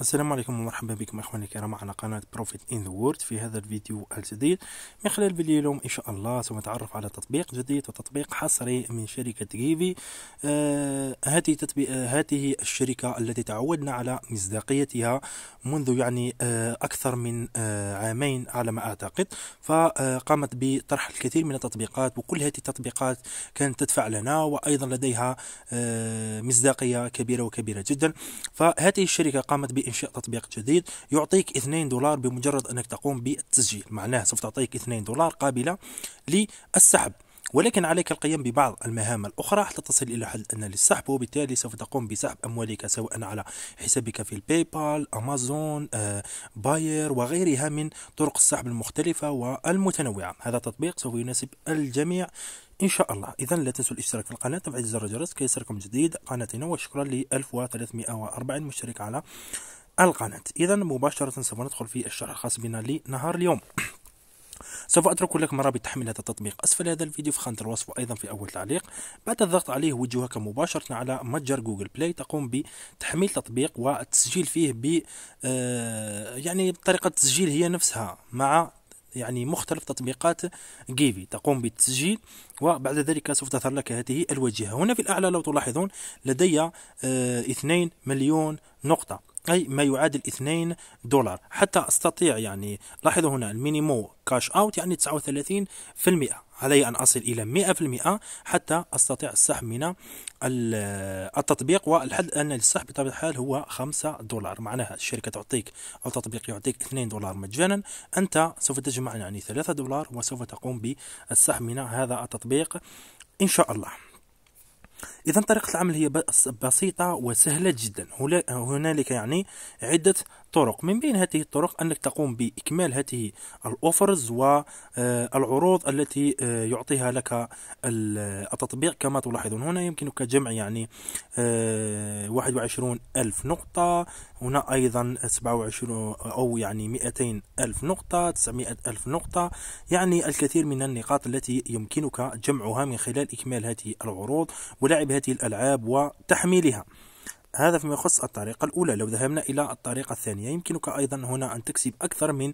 السلام عليكم ومرحبا بكم اخواني الكرام على قناة بروفيت ان ذا وورد في هذا الفيديو الجديد من خلال فيديو اليوم ان شاء الله سوف نتعرف على تطبيق جديد وتطبيق حصري من شركة جيفي آه هذه آه هذه الشركة التي تعودنا على مصداقيتها منذ يعني آه اكثر من آه عامين على ما اعتقد فقامت بطرح الكثير من التطبيقات وكل هذه التطبيقات كانت تدفع لنا وايضا لديها آه مصداقية كبيرة وكبيرة جدا فهذه الشركة قامت ب إنشاء تطبيق جديد يعطيك 2 دولار بمجرد أنك تقوم بالتسجيل معناه سوف تعطيك 2 دولار قابلة للسحب ولكن عليك القيام ببعض المهام الأخرى حتى تصل إلى حد ان للسحب وبالتالي سوف تقوم بسحب أموالك سواء على حسابك في الباي بال أمازون آه، باير وغيرها من طرق السحب المختلفة والمتنوعة هذا التطبيق سوف يناسب الجميع ان شاء الله اذا لا تنسوا الاشتراك في القناه تفعيل زر الجرس كي يصلكم جديد قناتنا وشكرا ل 1340 مشترك على القناة إذا مباشرة سوف ندخل في الشرح الخاص بنا لنهار اليوم سوف اترك لك مرابط تحميل هذا التطبيق اسفل هذا الفيديو في خانه الوصف وايضا في اول تعليق بعد الضغط عليه وجهك مباشره على متجر جوجل بلاي تقوم بتحميل تطبيق والتسجيل فيه ب آه، يعني طريقه التسجيل هي نفسها مع يعني مختلف تطبيقات جيفي تقوم بالتسجيل وبعد ذلك سوف تظهر لك هذه الواجهة هنا في الأعلى لو تلاحظون لدي 2 آه، مليون نقطة أي ما يعادل 2 دولار حتى أستطيع يعني لاحظوا هنا المينيمو كاش أوت يعني 39% علي أن أصل إلى 100% حتى أستطيع السحب من التطبيق والحد أن السحب بطبيعة الحال هو 5 دولار معناها الشركة تعطيك أو التطبيق يعطيك 2 دولار مجانا أنت سوف تجمع يعني 3 دولار وسوف تقوم بالسحب من هذا التطبيق إن شاء الله إذا طريقة العمل هي بسيطة وسهلة جدا هنالك يعني عدة طرق من بين هذه الطرق أنك تقوم بإكمال هذه الأوفرز والعروض آه، التي آه، يعطيها لك التطبيق كما تلاحظون هنا يمكنك جمع يعني 21 آه، ألف نقطة هنا أيضا 27 أو يعني 200 ألف نقطة 900 ألف نقطة يعني الكثير من النقاط التي يمكنك جمعها من خلال إكمال هذه العروض ولاعب هذه الألعاب وتحميلها هذا فيما يخص الطريقة الأولى لو ذهبنا إلى الطريقة الثانية يمكنك أيضا هنا أن تكسب أكثر من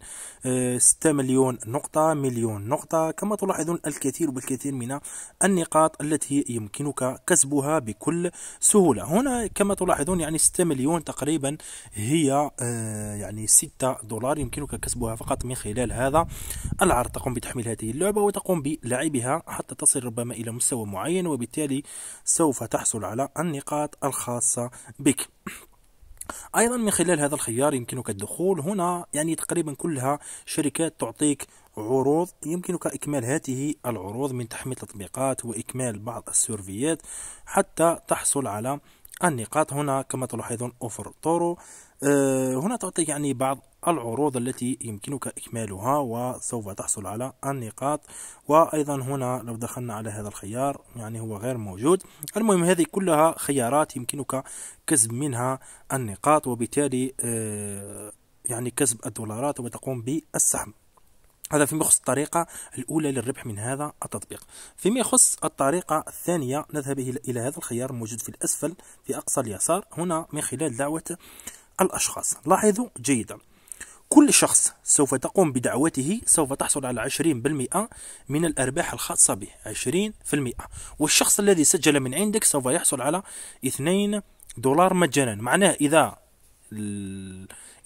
6 آه، مليون نقطة مليون نقطة كما تلاحظون الكثير بالكثير من النقاط التي يمكنك كسبها بكل سهولة هنا كما تلاحظون يعني 6 مليون تقريبا هي آه، يعني 6 دولار يمكنك كسبها فقط من خلال هذا العرض تقوم بتحميل هذه اللعبة وتقوم بلعبها حتى تصل ربما إلى مستوى معين وبالتالي سوف تحصل على النقاط الخاصة بك ايضا من خلال هذا الخيار يمكنك الدخول هنا يعني تقريبا كلها شركات تعطيك عروض يمكنك اكمال هذه العروض من تحميل تطبيقات واكمال بعض السيرفيات حتى تحصل على النقاط هنا كما تلاحظون اوفر تورو آه، هنا تعطيك يعني بعض العروض التي يمكنك إكمالها وسوف تحصل على النقاط وأيضا هنا لو دخلنا على هذا الخيار يعني هو غير موجود المهم هذه كلها خيارات يمكنك كسب منها النقاط وبالتالي آه، يعني كسب الدولارات وتقوم بالسحب هذا فيما يخص الطريقة الأولى للربح من هذا التطبيق فيما يخص الطريقة الثانية نذهب إلى هذا الخيار الموجود في الأسفل في أقصى اليسار هنا من خلال دعوة الأشخاص لاحظوا جيدا كل شخص سوف تقوم بدعوته سوف تحصل على 20% من الأرباح الخاصة به 20% والشخص الذي سجل من عندك سوف يحصل على 2 دولار مجانا معناه إذا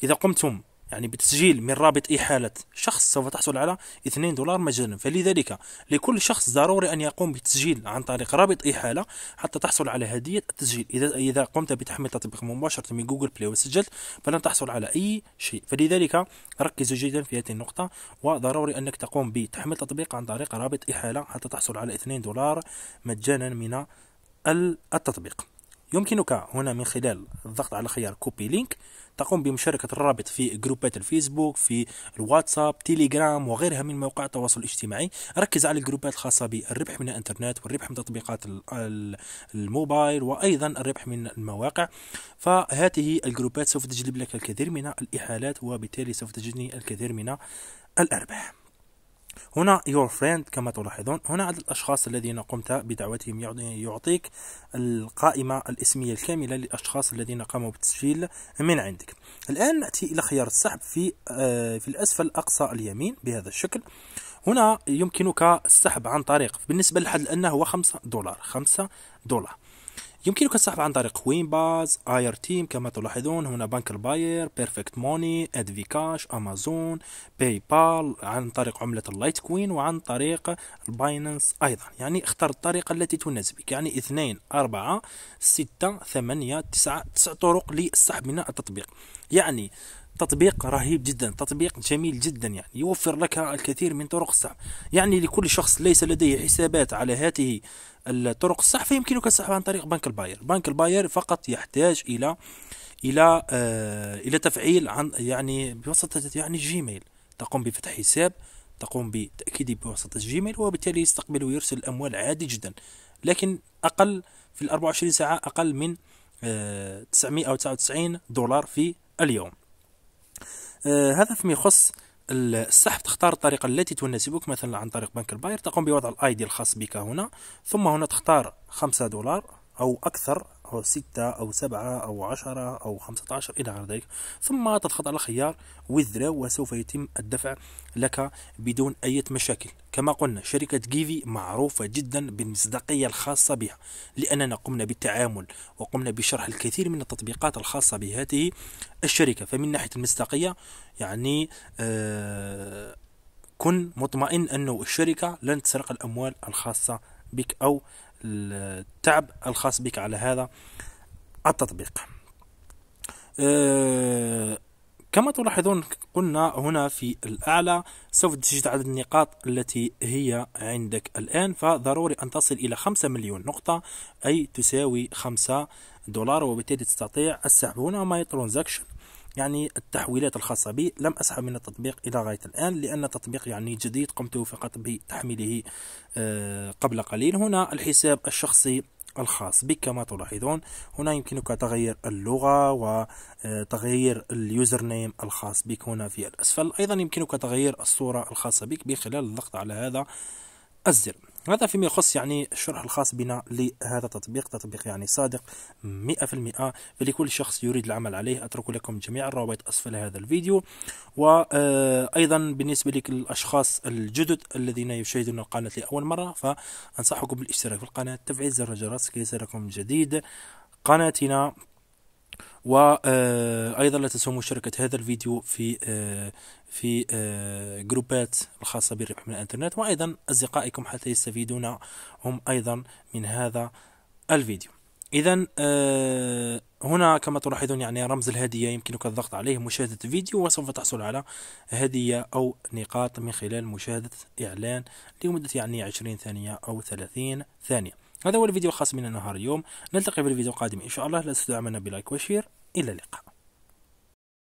إذا قمتم يعني بتسجيل من رابط إحالة شخص سوف تحصل على 2 دولار مجانا فلذلك لكل شخص ضروري أن يقوم بتسجيل عن طريق رابط إحالة حتى تحصل على هدية التسجيل إذا إذا قمت بتحميل تطبيق مباشرة من جوجل بلاي وسجلت فلن تحصل على أي شيء فلذلك ركزوا جيدا في هذه النقطة وضروري أنك تقوم بتحميل تطبيق عن طريق رابط إحالة حتى تحصل على 2 دولار مجانا من التطبيق يمكنك هنا من خلال الضغط على خيار كوبي لينك تقوم بمشاركة الرابط في جروبات الفيسبوك في الواتساب تيليجرام وغيرها من مواقع التواصل الاجتماعي ركز على الجروبات الخاصة بالربح من الانترنت والربح من تطبيقات الموبايل وأيضا الربح من المواقع فهذه الجروبات سوف تجلب لك الكثير من الإحالات وبالتالي سوف تجني الكثير من الأرباح هنا يور فريند كما تلاحظون هنا عدد الأشخاص الذين قمت بدعوتهم يعطيك القائمة الاسمية الكاملة للأشخاص الذين قاموا بالتسجيل من عندك الآن نأتي إلى خيار السحب في آه، في الأسفل أقصى اليمين بهذا الشكل هنا يمكنك السحب عن طريق بالنسبة لحد الآن هو 5 دولار 5 دولار يمكنك السحب عن طريق وين باز اير تيم كما تلاحظون هنا بنك الباير بيرفكت موني ادفي كاش امازون باي بال عن طريق عملة اللايت كوين وعن طريق الباينانس ايضا يعني اختر الطريقة التي تناسبك يعني اثنين اربعة ستة ثمانية تسعة تسع طرق للسحب من التطبيق يعني تطبيق رهيب جدا تطبيق جميل جدا يعني يوفر لك الكثير من طرق السحب يعني لكل شخص ليس لديه حسابات على هاته الطرق الصح يمكنك السحب عن طريق بنك الباير بنك الباير فقط يحتاج إلى إلى آه، إلى تفعيل عن يعني بواسطة يعني جيميل تقوم بفتح حساب تقوم بتاكيد بواسطة جيميل وبالتالي يستقبل ويرسل الأموال عادي جدا لكن أقل في ال 24 ساعة أقل من 999 آه، دولار في اليوم هذا آه، فيما يخص السحب تختار الطريقة التي تناسبك مثلا عن طريق بنك الباير تقوم بوضع الاي دي الخاص بك هنا ثم هنا تختار خمسة دولار أو أكثر ستة أو سبعة أو عشرة أو خمسة عشر إلى غير ذلك ثم تضغط على خيار وذرا وسوف يتم الدفع لك بدون أي مشاكل كما قلنا شركة جيفي معروفة جدا بالمصداقية الخاصة بها لأننا قمنا بالتعامل وقمنا بشرح الكثير من التطبيقات الخاصة بهذه الشركة فمن ناحية المصداقية يعني آه كن مطمئن أنه الشركة لن تسرق الأموال الخاصة بك أو التعب الخاص بك على هذا التطبيق أه، كما تلاحظون قلنا هنا في الأعلى سوف تجد عدد النقاط التي هي عندك الآن فضروري أن تصل إلى 5 مليون نقطة أي تساوي 5 دولار وبالتالي تستطيع السحب هنا ماي ترانزاكشن يعني التحويلات الخاصة بي لم أسحب من التطبيق إلى غاية الآن لأن التطبيق يعني جديد قمت فقط بتحميله آه، قبل قليل هنا الحساب الشخصي الخاص بك كما تلاحظون هنا يمكنك تغيير اللغة وتغيير آه، اليوزر نيم الخاص بك هنا في الأسفل أيضا يمكنك تغيير الصورة الخاصة بك بخلال الضغط على هذا الزر هذا فيما يخص يعني الشرح الخاص بنا لهذا التطبيق تطبيق يعني صادق 100% فلكل شخص يريد العمل عليه أترك لكم جميع الروابط أسفل هذا الفيديو وأيضا آه، بالنسبة للأشخاص الجدد الذين يشاهدون القناة لأول مرة فأنصحكم بالاشتراك في القناة تفعيل زر الجرس كي يصلكم جديد قناتنا وايضا آه، لا تنسوا مشاركه هذا الفيديو في آه، في آه، جروبات الخاصه بالربح من الانترنت وايضا اصدقائكم حتى يستفيدون هم ايضا من هذا الفيديو اذا هنا كما تلاحظون يعني رمز الهديه يمكنك الضغط عليه مشاهده الفيديو وسوف تحصل على هديه او نقاط من خلال مشاهده اعلان لمده يعني 20 ثانيه او 30 ثانيه هذا هو الفيديو الخاص بنا نهار اليوم نلتقي في الفيديو القادم إن شاء الله لا تنسوا دعمنا بلايك وشير إلى اللقاء